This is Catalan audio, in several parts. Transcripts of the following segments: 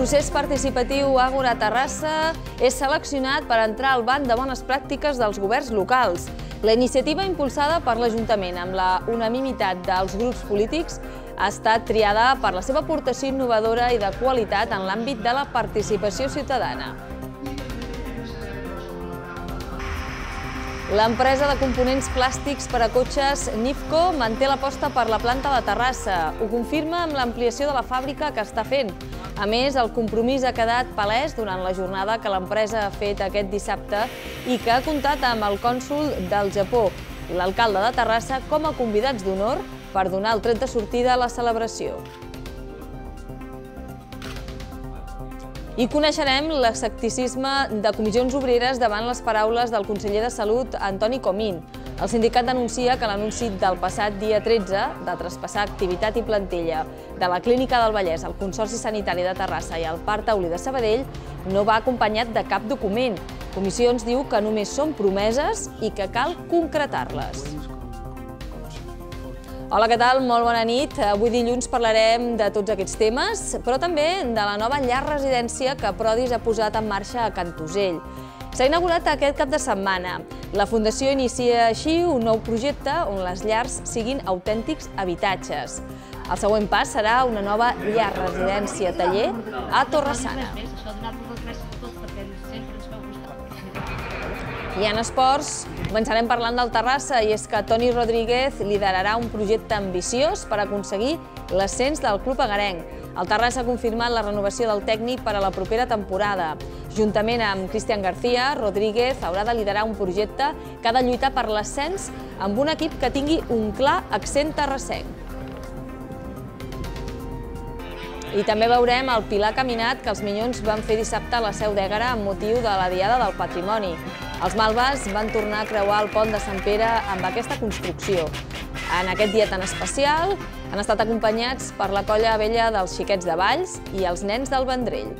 procés participatiu Àgora Terrassa és seleccionat per entrar al banc de bones pràctiques dels governs locals. La iniciativa impulsada per l'Ajuntament amb la unanimitat dels grups polítics ha estat triada per la seva aportació innovadora i de qualitat en l'àmbit de la participació ciutadana. L'empresa de components plàstics per a cotxes Nifco manté l'aposta per la planta de Terrassa. Ho confirma amb l'ampliació de la fàbrica que està fent. A més, el compromís ha quedat palès durant la jornada que l'empresa ha fet aquest dissabte i que ha comptat amb el cònsul del Japó i l'alcalde de Terrassa com a convidats d'honor per donar el tret de sortida a la celebració. I coneixerem l'escepticisme de comissions obreres davant les paraules del conseller de Salut, Antoni Comín. El sindicat denuncia que l'anunci del passat dia 13 de traspassar activitat i plantilla de la Clínica del Vallès al Consorci Sanitari de Terrassa i al Parc Taulí de Sabadell no va acompanyat de cap document. Comissions diu que només són promeses i que cal concretar-les. Hola, què tal? Molt bona nit. Avui dilluns parlarem de tots aquests temes, però també de la nova llar residència que Prodis ha posat en marxa a Cantusell. S'ha inaugurat aquest cap de setmana. La Fundació inicia així un nou projecte on les llars siguin autèntics habitatges. El següent pas serà una nova llar residència taller a Torreçana. I en esports, començarem parlant del Terrassa i és que Toni Rodríguez liderarà un projecte ambiciós per aconseguir l'ascens del club agarenc. El Terrassa ha confirmat la renovació del tècnic per a la propera temporada. Juntament amb Cristian García, Rodríguez haurà de liderar un projecte que ha de lluitar per l'ascens amb un equip que tingui un clar accent terrassenc. I també veurem el Pilar Caminat que els Minyons van fer dissabte a la Seu d'Ègara amb motiu de la Diada del Patrimoni. Els malves van tornar a creuar el pont de Sant Pere amb aquesta construcció. En aquest dia tan especial han estat acompanyats per la colla vella dels xiquets de Valls i els nens del Vendrell.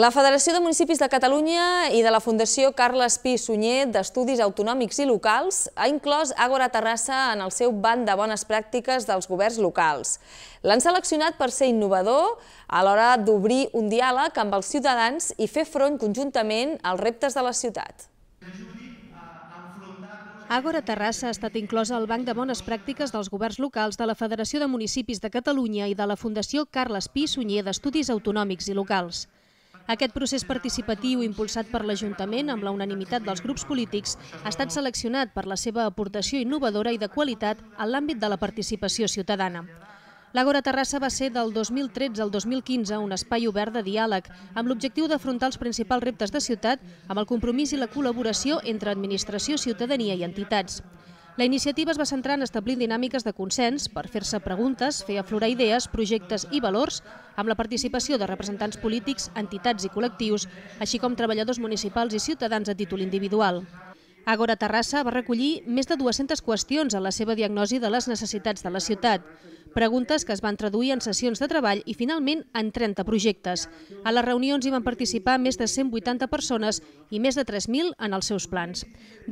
La Federació de Municipis de Catalunya i de la Fundació Carles Pi Sunyer d'Estudis Autonòmics i Locals ha inclòs Àgora Terrassa en el seu banc de bones pràctiques dels governs locals. L'han seleccionat per ser innovador a l'hora d'obrir un diàleg amb els ciutadans i fer front conjuntament als reptes de la ciutat. Àgora Terrassa ha estat inclosa al Banc de Bones Pràctiques dels Governs Locals de la Federació de Municipis de Catalunya i de la Fundació Carles Pi Sunyer d'Estudis Autonòmics i Locals. Aquest procés participatiu impulsat per l'Ajuntament amb la unanimitat dels grups polítics ha estat seleccionat per la seva aportació innovadora i de qualitat en l'àmbit de la participació ciutadana. L'Agora Terrassa va ser del 2013 al 2015 un espai obert de diàleg, amb l'objectiu d'afrontar els principals reptes de ciutat amb el compromís i la col·laboració entre administració, ciutadania i entitats. La iniciativa es va centrar en establir dinàmiques de consens per fer-se preguntes, fer aflorar idees, projectes i valors, amb la participació de representants polítics, entitats i col·lectius, així com treballadors municipals i ciutadans a títol individual. Agora Terrassa va recollir més de 200 qüestions a la seva diagnosi de les necessitats de la ciutat. Preguntes que es van traduir en sessions de treball i finalment en 30 projectes. A les reunions hi van participar més de 180 persones i més de 3.000 en els seus plans.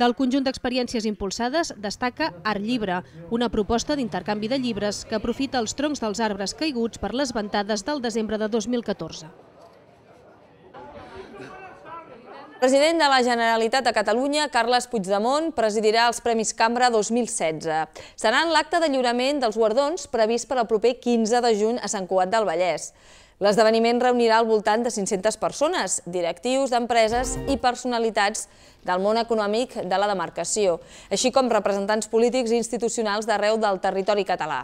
Del conjunt d'experiències impulsades destaca Art Llibre, una proposta d'intercanvi de llibres que aprofita els troncs dels arbres caiguts per les ventades del desembre de 2014. president de la Generalitat de Catalunya, Carles Puigdemont, presidirà els Premis Cambra 2016. Seran l'acte de lliurament dels guardons previst per al proper 15 de juny a Sant Cugat del Vallès. L'esdeveniment reunirà al voltant de 500 persones, directius d'empreses i personalitats del món econòmic de la demarcació, així com representants polítics i institucionals d'arreu del territori català.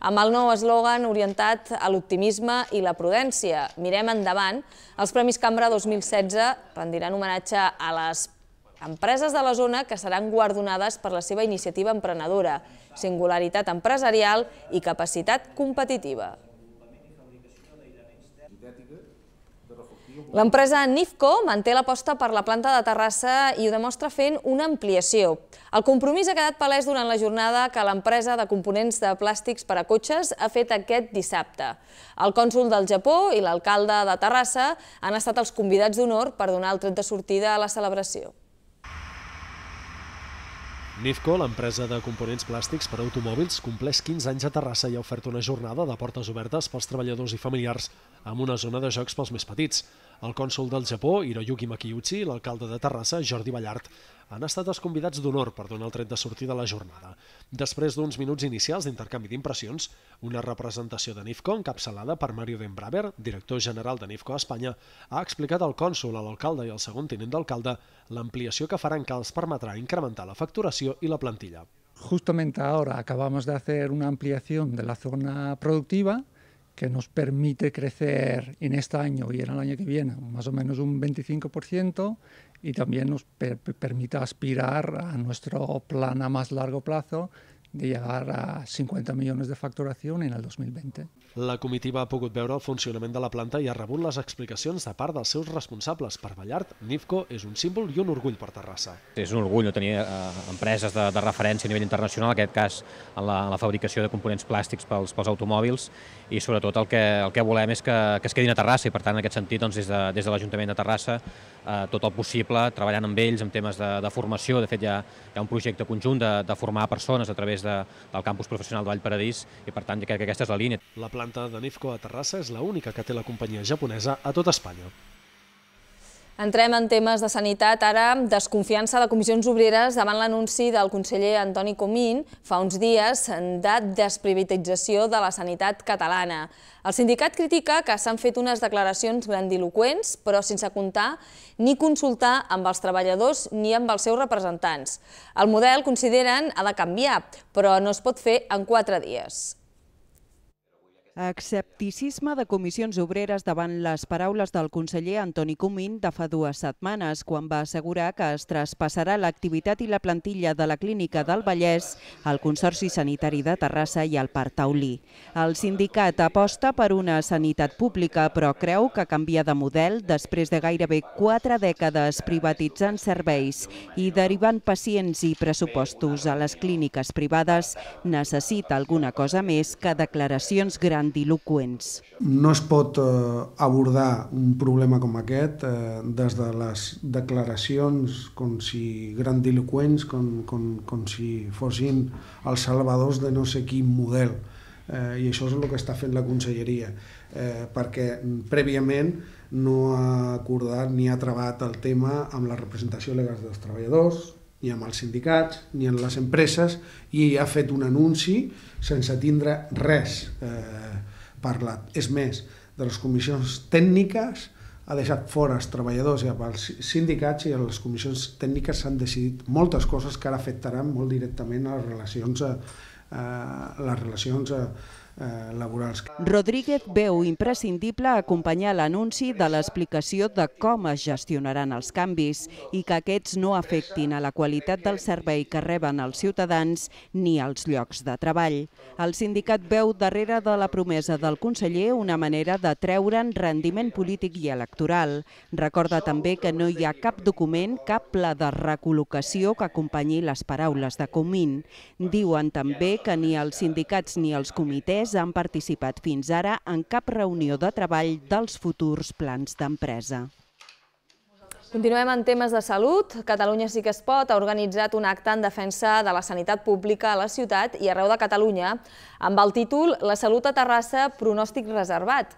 Amb el nou eslògan orientat a l'optimisme i la prudència, Mirem endavant, els Premis Cambra 2016 rendiran homenatge a les empreses de la zona que seran guardonades per la seva iniciativa emprenedora, singularitat empresarial i capacitat competitiva. L'empresa NIFCO manté l'aposta per la planta de Terrassa i ho demostra fent una ampliació. El compromís ha quedat palès durant la jornada que l'empresa de components de plàstics per a cotxes ha fet aquest dissabte. El cònsul del Japó i l'alcalde de Terrassa han estat els convidats d'honor per donar el tret de sortida a la celebració. NIFCO, l'empresa de components plàstics per a automòbils, compleix 15 anys a Terrassa i ha ofert una jornada de portes obertes pels treballadors i familiars amb una zona de jocs pels més petits el cònsol del Japó, Hiroyuki Makiuchi, l'alcalde de Terrassa, Jordi Ballart, han estat els convidats d'honor per donar el tret de sortida a la jornada. Després d'uns minuts inicials d'intercanvi d'impressions, una representació de NIFCO, encapçalada per Mario Dembraver, director general de NIFCO a Espanya, ha explicat al cònsol, a l'alcalde i al segon tinent d'alcalde l'ampliació que faran que els permetrà incrementar la facturació i la plantilla. Justamente ahora acabamos de hacer una ampliación de la zona productiva que nos permite crecer en este año y en el año que viene más o menos un 25% y también nos per permite aspirar a nuestro plan a más largo plazo de llegar a 50 millones de facturación en el 2020. La comitiva ha pogut veure el funcionament de la planta i ha rebut les explicacions de part dels seus responsables. Per Ballart, NIFCO és un símbol i un orgull per Terrassa. És un orgull no tenir eh, empreses de, de referència a nivell internacional, en aquest cas en la, en la fabricació de components plàstics pels, pels automòbils, i sobretot el que, el que volem és que, que es quedin a Terrassa, i per tant, en aquest sentit, doncs, des de, des de l'Ajuntament de Terrassa, eh, tot el possible, treballant amb ells en temes de, de formació. De fet, hi ha, hi ha un projecte conjunt de, de formar persones a través de, del campus professional de Vallparadís, i per tant, crec que aquesta és la línia. La planta planta de Nifco a Terrassa és l'única que té la companyia japonesa a tot Espanya. Entrem en temes de sanitat. Ara, desconfiança de comissions obreres davant l'anunci del conseller Antoni Comín fa uns dies de desprivatització de la sanitat catalana. El sindicat critica que s'han fet unes declaracions grandiloquents, però sense comptar ni consultar amb els treballadors ni amb els seus representants. El model, consideren, ha de canviar, però no es pot fer en quatre dies. Excepticisme de comissions obreres davant les paraules del conseller Antoni Comín de fa dues setmanes, quan va assegurar que es traspassarà l'activitat i la plantilla de la Clínica del Vallès al Consorci Sanitari de Terrassa i al Parc Taulí. El sindicat aposta per una sanitat pública, però creu que canvia de model després de gairebé quatre dècades privatitzant serveis i derivant pacients i pressupostos a les clíniques privades, necessita alguna cosa més que declaracions grans grandiloquents. No es pot eh, abordar un problema com aquest eh, des de les declaracions com si grandiloquents, com, com, com si fossin els salvadors de no sé quin model. Eh, I això és el que està fent la conselleria, eh, perquè prèviament no ha acordat ni ha trebat el tema amb la representació legal dels treballadors, ni amb els sindicats, ni amb les empreses, i ha fet un anunci sense tindre res eh, parlat. És més, de les comissions tècniques ha deixat fora els treballadors i els sindicats i a les comissions tècniques s'han decidit moltes coses que ara afectaran molt directament a les relacions, a, eh, a les relacions a, eh, eh, laborals. Rodríguez veu imprescindible acompanyar l'anunci de l'explicació de com es gestionaran els canvis i que aquests no afectin a la qualitat del servei que reben els ciutadans ni als llocs de treball. El sindicat veu darrere de la promesa del conseller una manera de treure'n rendiment polític i electoral. Recorda també que no hi ha cap document, cap pla de recol·locació que acompanyi les paraules de Comín. Diuen també que ni els sindicats ni els comitès tres han participat fins ara en cap reunió de treball dels futurs plans d'empresa. Continuem en temes de salut. Catalunya sí que es pot ha organitzat un acte en defensa de la sanitat pública a la ciutat i arreu de Catalunya amb el títol La salut a Terrassa, pronòstic reservat.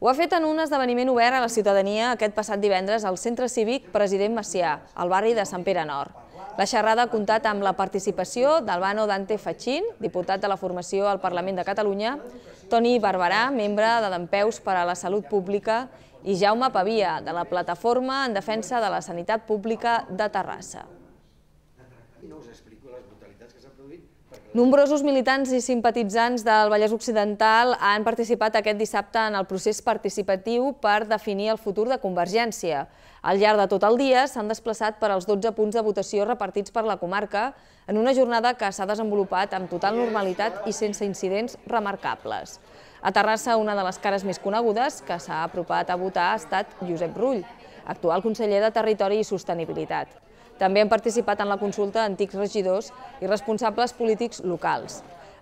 Ho ha fet en un esdeveniment obert a la ciutadania aquest passat divendres al Centre Cívic President Macià, al barri de Sant Pere Nord. La xerrada ha comptat amb la participació d'Albano Dante Fachin, diputat de la formació al Parlament de Catalunya, Toni Barberà, membre de Dempeus per a la Salut Pública, i Jaume Pavia, de la Plataforma en Defensa de la Sanitat Pública de Terrassa. Nombrosos militants i simpatitzants del Vallès Occidental han participat aquest dissabte en el procés participatiu per definir el futur de Convergència. Al llarg de tot el dia s'han desplaçat per als 12 punts de votació repartits per la comarca en una jornada que s'ha desenvolupat amb total normalitat i sense incidents remarcables. A Terrassa, una de les cares més conegudes que s'ha apropat a votar ha estat Josep Rull, actual conseller de Territori i Sostenibilitat. També han participat en la consulta antics regidors i responsables polítics locals.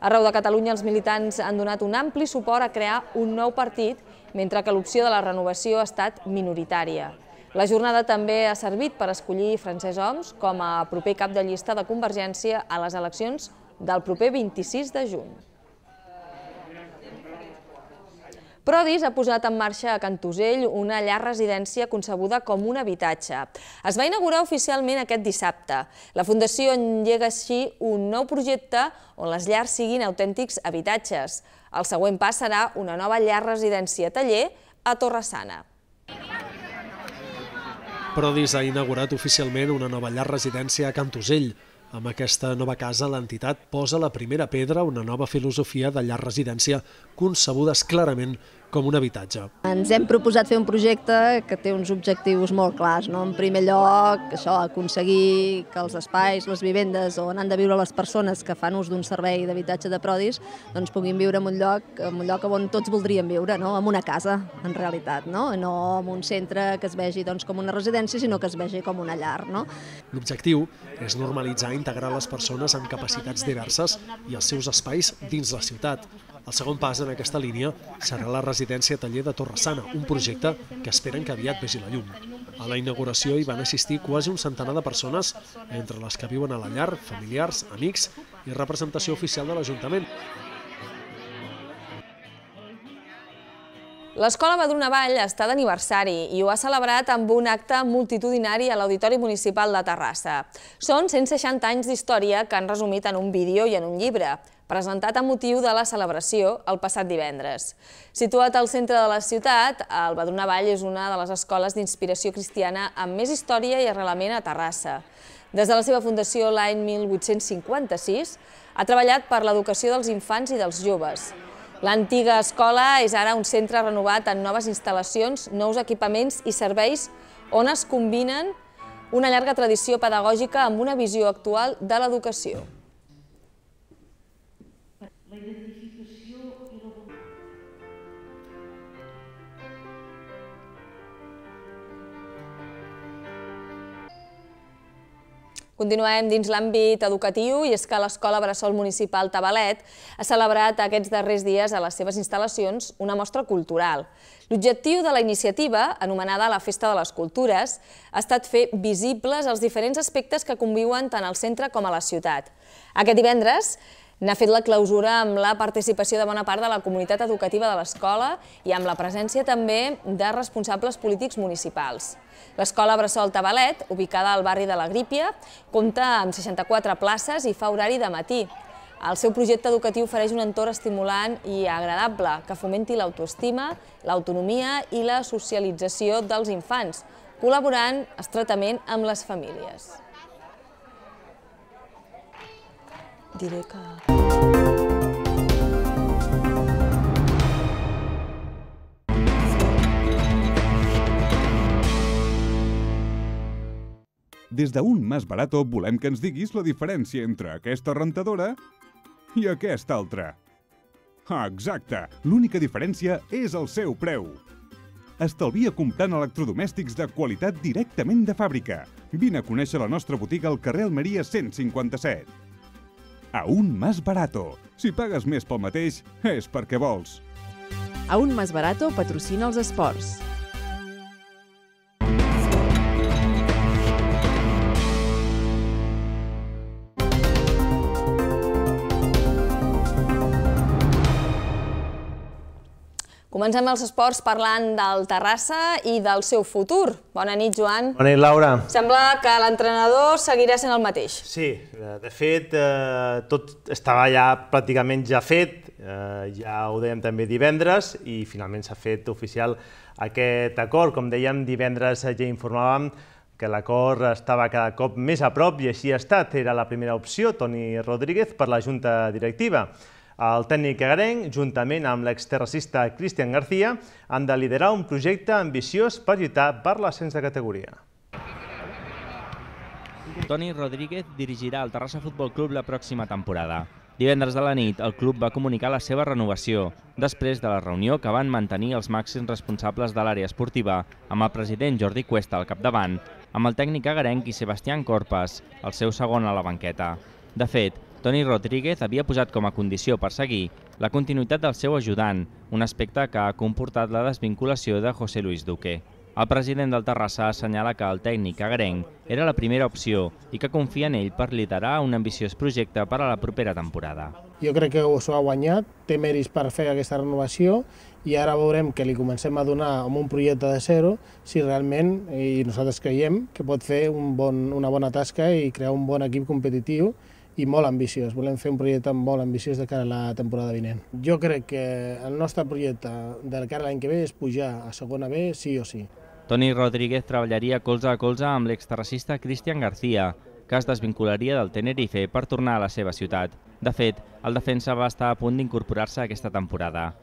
Arreu de Catalunya els militants han donat un ampli suport a crear un nou partit, mentre que l'opció de la renovació ha estat minoritària. La jornada també ha servit per escollir Francesc Homs com a proper cap de llista de Convergència a les eleccions del proper 26 de juny. Prodis ha posat en marxa a Cantusell una llar residència concebuda com un habitatge. Es va inaugurar oficialment aquest dissabte. La Fundació enllega així un nou projecte on les llars siguin autèntics habitatges. El següent pas serà una nova llar residència-taller a Torresana. Prodis ha inaugurat oficialment una nova llar residència a Cantusell, amb aquesta nova casa, l'entitat posa la primera pedra una nova filosofia de llar residència concebudes clarament com un habitatge. Ens hem proposat fer un projecte que té uns objectius molt clars. No? En primer lloc, això, aconseguir que els espais, les vivendes on han de viure les persones que fan ús d'un servei d'habitatge de prodis doncs puguin viure en un lloc, en un lloc on tots voldrien viure, no? en una casa, en realitat, no? no en un centre que es vegi doncs, com una residència, sinó que es vegi com una llar. No? L'objectiu és normalitzar i integrar les persones amb capacitats diverses i els seus espais dins la ciutat, el segon pas en aquesta línia serà la residència taller de Torresana, un projecte que esperen que aviat vegi la llum. A la inauguració hi van assistir quasi un centenar de persones, entre les que viuen a la llar, familiars, amics i representació oficial de l'Ajuntament. L'Escola Badruna Vall està d'aniversari i ho ha celebrat amb un acte multitudinari a l'Auditori Municipal de Terrassa. Són 160 anys d'història que han resumit en un vídeo i en un llibre presentat a motiu de la celebració el passat divendres. Situat al centre de la ciutat, el Badrona Vall és una de les escoles d'inspiració cristiana amb més història i arrelament a Terrassa. Des de la seva fundació l'any 1856, ha treballat per l'educació dels infants i dels joves. L'antiga escola és ara un centre renovat en noves instal·lacions, nous equipaments i serveis on es combinen una llarga tradició pedagògica amb una visió actual de l'educació la identificació i la voluntat. Continuem dins l'àmbit educatiu i és que l'Escola Bressol Municipal Tabalet ha celebrat aquests darrers dies a les seves instal·lacions una mostra cultural. L'objectiu de la iniciativa, anomenada la Festa de les Cultures, ha estat fer visibles els diferents aspectes que conviuen tant al centre com a la ciutat. Aquest divendres N'ha fet la clausura amb la participació de bona part de la comunitat educativa de l'escola i amb la presència també de responsables polítics municipals. L'escola Bressol Tabalet, ubicada al barri de la Grípia, compta amb 64 places i fa horari de matí. El seu projecte educatiu ofereix un entorn estimulant i agradable que fomenti l'autoestima, l'autonomia i la socialització dels infants, col·laborant estretament amb les famílies. diré que... Des d'un Mas Barato volem que ens diguis la diferència entre aquesta rentadora i aquesta altra. Ah, exacte! L'única diferència és el seu preu. Estalvia comptant electrodomèstics de qualitat directament de fàbrica. Vine a conèixer la nostra botiga al carrer Almeria 157 aún más barato. Si pagues més pel mateix, és perquè vols. Aún más barato patrocina els esports. Comencem els esports parlant del Terrassa i del seu futur. Bona nit, Joan. Bona nit, Laura. Sembla que l'entrenador seguirà sent el mateix. Sí, de fet, eh, tot estava ja pràcticament ja fet, eh, ja ho dèiem també divendres, i finalment s'ha fet oficial aquest acord. Com dèiem, divendres ja informàvem que l'acord estava cada cop més a prop i així ha estat. Era la primera opció, Toni Rodríguez, per la Junta Directiva. El tècnic agarenc, juntament amb l'exterracista Cristian García, han de liderar un projecte ambiciós per lluitar per l'ascens de categoria. Toni Rodríguez dirigirà el Terrassa Futbol Club la pròxima temporada. Divendres de la nit, el club va comunicar la seva renovació, després de la reunió que van mantenir els màxims responsables de l'àrea esportiva, amb el president Jordi Cuesta al capdavant, amb el tècnic agarenc i Sebastián Corpes, el seu segon a la banqueta. De fet, Toni Rodríguez havia posat com a condició per seguir la continuïtat del seu ajudant, un aspecte que ha comportat la desvinculació de José Luis Duque. El president del Terrassa assenyala que el tècnic agrenc era la primera opció i que confia en ell per liderar un ambiciós projecte per a la propera temporada. Jo crec que s'ho ha guanyat, té mèrits per fer aquesta renovació i ara veurem que li comencem a donar amb un projecte de zero si realment, i nosaltres creiem, que pot fer un bon, una bona tasca i crear un bon equip competitiu i molt ambiciós. Volem fer un projecte molt ambiciós de cara a la temporada vinent. Jo crec que el nostre projecte de cara a l'any que ve és pujar a segona B sí o sí. Toni Rodríguez treballaria colze a colze amb l'exterracista Cristian García, que es desvincularia del Tenerife per tornar a la seva ciutat. De fet, el defensa va estar a punt d'incorporar-se aquesta temporada.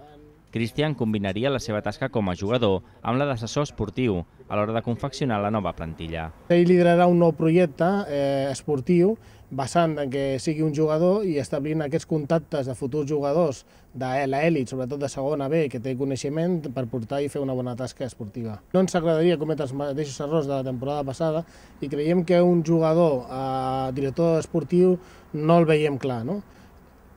Cristian combinaria la seva tasca com a jugador amb la d'assessor esportiu a l'hora de confeccionar la nova plantilla. Ell liderarà un nou projecte eh, esportiu basant en que sigui un jugador i establint aquests contactes de futurs jugadors de l'elit, sobretot de segona B, que té coneixement per portar i fer una bona tasca esportiva. No ens agradaria cometre els mateixos errors de la temporada passada i creiem que un jugador eh, director esportiu no el veiem clar. No?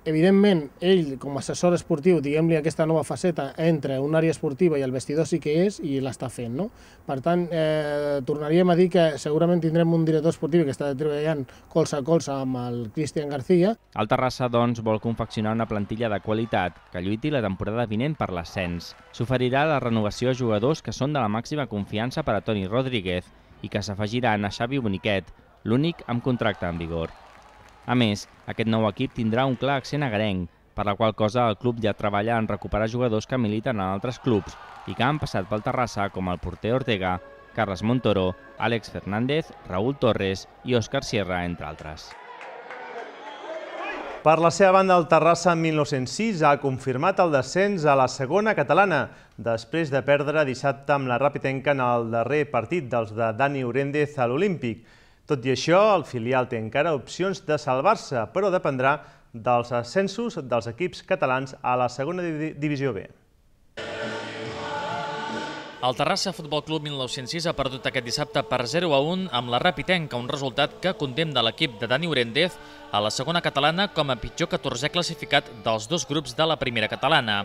evidentment, ell, com a assessor esportiu, diguem-li aquesta nova faceta entre una àrea esportiva i el vestidor sí que és i l'està fent, no? Per tant, eh, tornaríem a dir que segurament tindrem un director esportiu que està treballant colze a colze amb el Cristian García. El Terrassa, doncs, vol confeccionar una plantilla de qualitat que lluiti la temporada vinent per l'ascens. S'oferirà la renovació a jugadors que són de la màxima confiança per a Toni Rodríguez i que s'afegiran a Xavi Boniquet, l'únic amb contracte en vigor. A més, aquest nou equip tindrà un clar accent agrenc, per la qual cosa el club ja treballa en recuperar jugadors que militen en altres clubs i que han passat pel Terrassa, com el porter Ortega, Carles Montoro, Àlex Fernández, Raúl Torres i Òscar Sierra, entre altres. Per la seva banda, el Terrassa en 1906 ha confirmat el descens a la segona catalana, després de perdre dissabte amb la Rapitenca en el darrer partit dels de Dani Oréndez a l'Olímpic. Tot i això, el filial té encara opcions de salvar-se, però dependrà dels ascensos dels equips catalans a la segona divisió B. El Terrassa Futbol Club 1906 ha perdut aquest dissabte per 0 a 1 amb la Rapitenca, un resultat que condemna l'equip de Dani Orendez a la segona catalana com a pitjor 14è classificat dels dos grups de la primera catalana.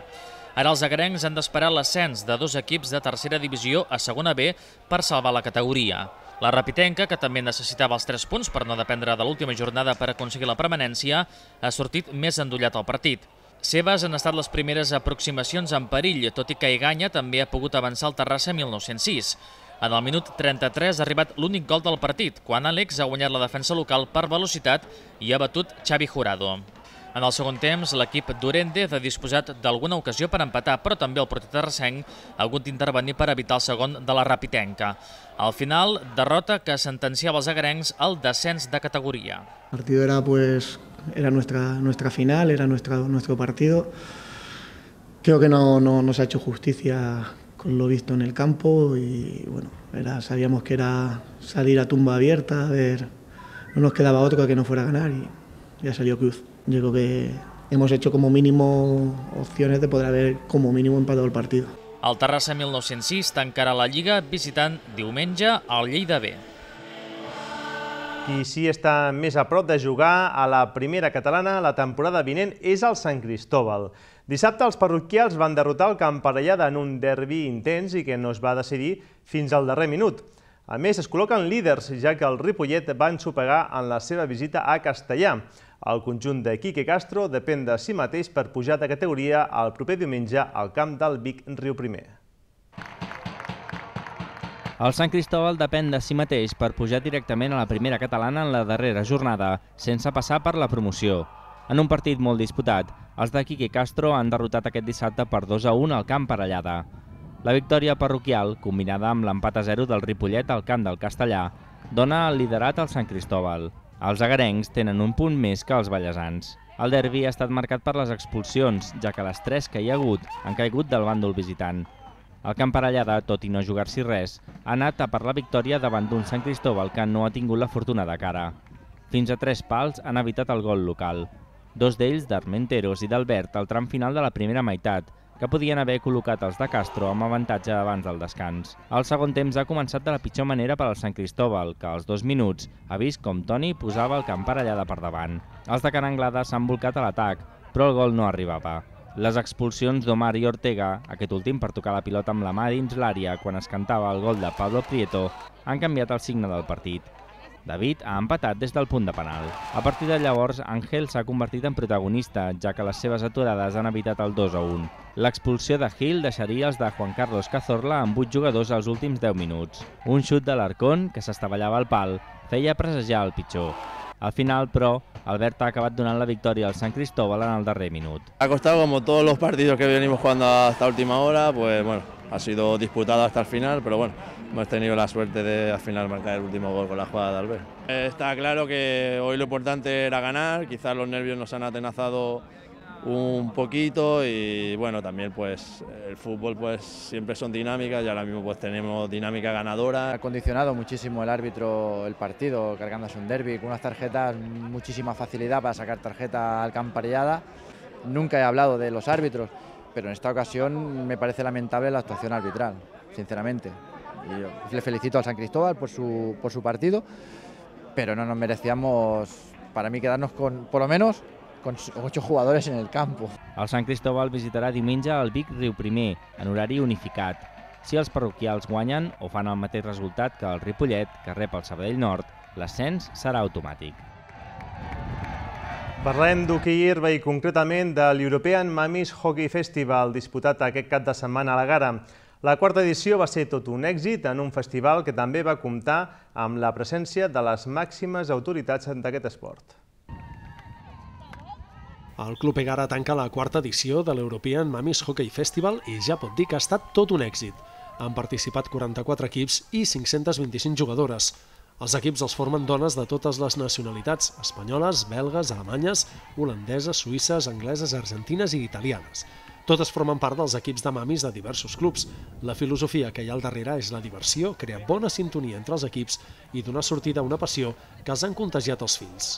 Ara els agrencs han d'esperar l'ascens de dos equips de tercera divisió a segona B per salvar la categoria. La Rapitenca, que també necessitava els 3 punts per no dependre de l'última jornada per aconseguir la permanència, ha sortit més endollat al partit. Seves han estat les primeres aproximacions en perill, tot i que Iganya també ha pogut avançar al Terrassa 1906. En el minut 33 ha arribat l'únic gol del partit, quan Àlex ha guanyat la defensa local per velocitat i ha batut Xavi Jurado. En el segon temps, l'equip d'Orendez ha disposat d'alguna ocasió per empatar, però també el porter terressenc ha hagut d'intervenir per evitar el segon de la Rapitenca. Al final, derrota que sentenciava els agarencs al descens de categoria. El partit era, pues, era nuestra, nuestra final, era nuestra, nuestro partido. Creo que no, no nos ha hecho justicia con lo visto en el campo y bueno, era, sabíamos que era salir a tumba abierta, a ver, no nos quedaba otro que no fuera a ganar y ya salió Cruz yo creo que hemos hecho como mínimo opciones de poder haber como mínimo empatado el partido. El Terrassa 1906 tancarà la Lliga visitant diumenge el Lleida B. Qui sí està més a prop de jugar a la primera catalana la temporada vinent és el Sant Cristóbal. Dissabte els parroquials van derrotar el Camparellada en un derbi intens i que no es va decidir fins al darrer minut. A més, es col·loquen líders, ja que el Ripollet van sopegar en la seva visita a Castellà. El conjunt de Quique Castro depèn de si mateix per pujar de categoria el proper diumenge al camp del Vic Riu Primer. El Sant Cristòbal depèn de si mateix per pujar directament a la primera catalana en la darrera jornada, sense passar per la promoció. En un partit molt disputat, els de Quique Castro han derrotat aquest dissabte per 2 a 1 al camp Parellada. La victòria parroquial, combinada amb l'empat a 0 del Ripollet al camp del Castellà, dona el liderat al Sant Cristòbal. Els agarencs tenen un punt més que els ballesans. El derbi ha estat marcat per les expulsions, ja que les tres que hi ha hagut han caigut del bàndol visitant. El Camparellada, tot i no jugar-s'hi res, ha anat a per la victòria davant d'un Sant Cristóbal que no ha tingut la fortuna de cara. Fins a tres pals han evitat el gol local. Dos d'ells, d'Armenteros i d'Albert, al tram final de la primera meitat, que podien haver col·locat els de Castro amb avantatge abans del descans. El segon temps ha començat de la pitjor manera per al Sant Cristóbal, que als dos minuts ha vist com Toni posava el camp parellada per davant. Els de Can Anglada s'han volcat a l'atac, però el gol no arribava. Les expulsions d'Omar i Ortega, aquest últim per tocar la pilota amb la mà dins l'àrea quan es cantava el gol de Pablo Prieto, han canviat el signe del partit. David ha empatat des del punt de penal. A partir de llavors, Ángel s'ha convertit en protagonista, ja que les seves aturades han evitat el 2 a 1. L'expulsió de Gil deixaria els de Juan Carlos Cazorla amb 8 jugadors als últims 10 minuts. Un xut de l'Arcón, que s'estavellava al pal, feia presejar el pitjor. Al final, però, Albert ha acabat donant la victòria al San Cristóbal en el darrer minut. Ha costat, com tots els partits que venim jugant hasta última hora, pues bueno, ha sido disputado hasta el final, pero bueno, hemos tenido la suerte de al final marcar el último gol con la jugada de Albert. Eh, está claro que hoy lo importante era ganar, quizás los nervios nos han atenazado un poquito y bueno, también pues el fútbol pues siempre son dinámicas y ahora mismo pues tenemos dinámica ganadora. Ha condicionado muchísimo el árbitro el partido, cargándose un derby, con unas tarjetas, muchísima facilidad para sacar tarjeta camparellada. Nunca he hablado de los árbitros, pero en esta ocasión me parece lamentable la actuación arbitral, sinceramente. Y yo le felicito al San Cristóbal por su, por su partido, pero no nos merecíamos, para mí, quedarnos con, por lo menos, con ocho jugadores en el campo. El San Cristóbal visitarà diumenge el Vic Riu Primer, en horari unificat. Si els parroquials guanyen o fan el mateix resultat que el Ripollet, que rep el Sabadell Nord, l'ascens serà automàtic. Parlem d'hoquei herba i concretament de l'European Mamis Hockey Festival, disputat aquest cap de setmana a la gara. La quarta edició va ser tot un èxit en un festival que també va comptar amb la presència de les màximes autoritats d'aquest esport. El Club Egara tanca la quarta edició de l'European Mamis Hockey Festival i ja pot dir que ha estat tot un èxit. Han participat 44 equips i 525 jugadores. Els equips els formen dones de totes les nacionalitats, espanyoles, belgues, alemanyes, holandeses, suïsses, angleses, argentines i italianes. Totes formen part dels equips de mamis de diversos clubs. La filosofia que hi ha al darrere és la diversió, crear bona sintonia entre els equips i donar sortida a una passió que els han contagiat els fills.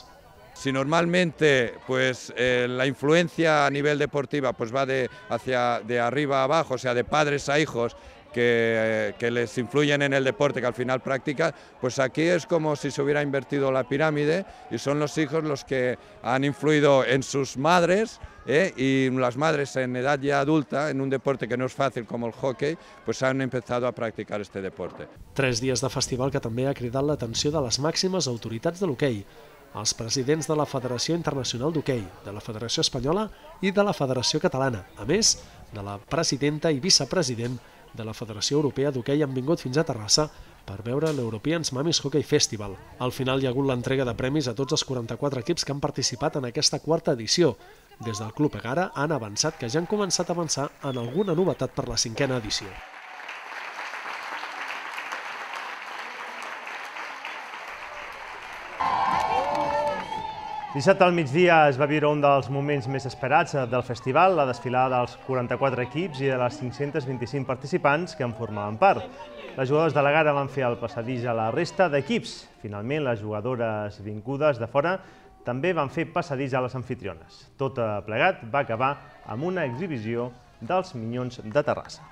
Si normalmente pues, eh, la influencia a nivel deportiva pues, va de, hacia, de arriba a abajo, o sea, de padres a hijos, que, que, les influyen en el deporte que al final practica, pues aquí es como si se hubiera invertido la pirámide y son los hijos los que han influido en sus madres ¿eh? y las madres en edad ya adulta, en un deporte que no es fácil como el hockey, pues han empezado a practicar este deporte. Tres dies de festival que també ha cridat l'atenció de les màximes autoritats de l'hoquei, els presidents de la Federació Internacional d'Hockey, de la Federació Espanyola i de la Federació Catalana, a més de la presidenta i vicepresident de la Federació Europea d'Hockey han vingut fins a Terrassa per veure l'Europeans Mamis Hockey Festival. Al final hi ha hagut l'entrega de premis a tots els 44 equips que han participat en aquesta quarta edició. Des del Club Egara han avançat que ja han començat a avançar en alguna novetat per la cinquena edició. Dissabte al migdia es va viure un dels moments més esperats eh, del festival, la desfilada dels 44 equips i de les 525 participants que en formaven part. Les jugadores de la gara van fer el passadís a la resta d'equips. Finalment, les jugadores vingudes de fora també van fer passadís a les anfitriones. Tot plegat va acabar amb una exhibició dels Minyons de Terrassa.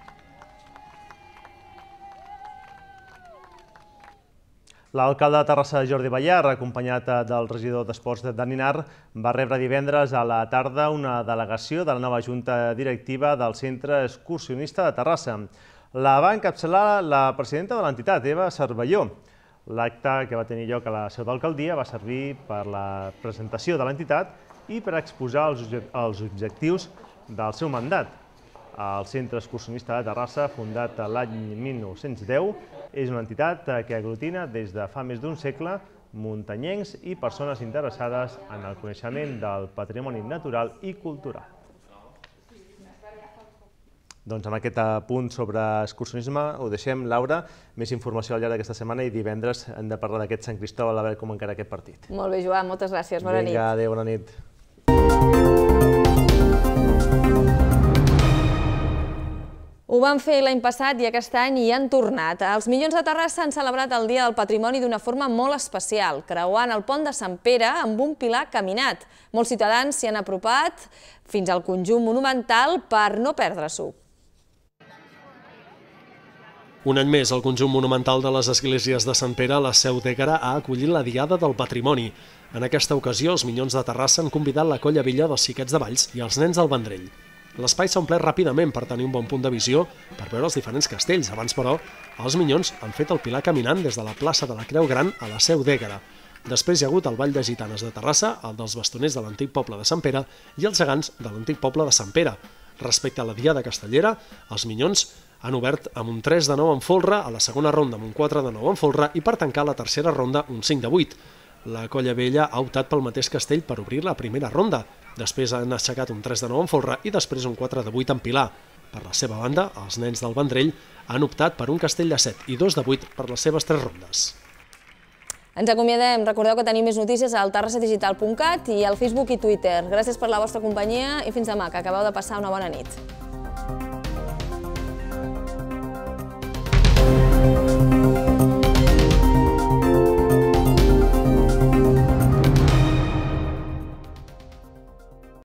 L'alcalde de Terrassa, Jordi Ballar, acompanyat eh, del regidor d'Esports de Daninar, va rebre divendres a la tarda una delegació de la nova junta directiva del Centre Excursionista de Terrassa. La va encapçalar la presidenta de l'entitat, Eva Cervelló. L'acte que va tenir lloc a la seu d'alcaldia va servir per la presentació de l'entitat i per exposar els objectius del seu mandat. El Centre Excursionista de Terrassa, fundat l'any 1910, és una entitat eh, que aglutina des de fa més d'un segle muntanyencs i persones interessades en el coneixement del patrimoni natural i cultural. Doncs amb aquest eh, punt sobre excursionisme ho deixem, Laura. Més informació al llarg d'aquesta setmana i divendres hem de parlar d'aquest Sant Cristòbal a veure com encara aquest partit. Molt bé, Joan, moltes gràcies. Bona Vinga, nit. Vinga, adéu, bona nit. Ho van fer l'any passat i aquest any hi han tornat. Els Milions de Terrassa han celebrat el Dia del Patrimoni d'una forma molt especial, creuant el pont de Sant Pere amb un pilar caminat. Molts ciutadans s'hi han apropat fins al conjunt monumental per no perdre-s'ho. Un any més, el conjunt monumental de les esglésies de Sant Pere, la Seu d'Egara, ha acollit la Diada del Patrimoni. En aquesta ocasió, els Minyons de Terrassa han convidat la Colla Villa dels Xiquets de Valls i els Nens del Vendrell. L'espai s'ha omplert ràpidament per tenir un bon punt de visió per veure els diferents castells. Abans, però, els Minyons han fet el pilar caminant des de la plaça de la Creu Gran a la seu d'Ègara. Després hi ha hagut el Ball de Gitanes de Terrassa, el dels bastoners de l'antic poble de Sant Pere i els gegants de l'antic poble de Sant Pere. Respecte a la Diada Castellera, els Minyons han obert amb un 3 de 9 en folre, a la segona ronda amb un 4 de 9 en folre i per tancar la tercera ronda un 5 de 8. La Colla Vella ha optat pel mateix castell per obrir la primera ronda. Després han aixecat un 3 de 9 en Folra i després un 4 de 8 en Pilar. Per la seva banda, els nens del Vendrell han optat per un castell de 7 i 2 de 8 per les seves tres rondes. Ens acomiadem. Recordeu que teniu més notícies al terrassadigital.cat i al Facebook i Twitter. Gràcies per la vostra companyia i fins demà, que acabeu de passar una bona nit.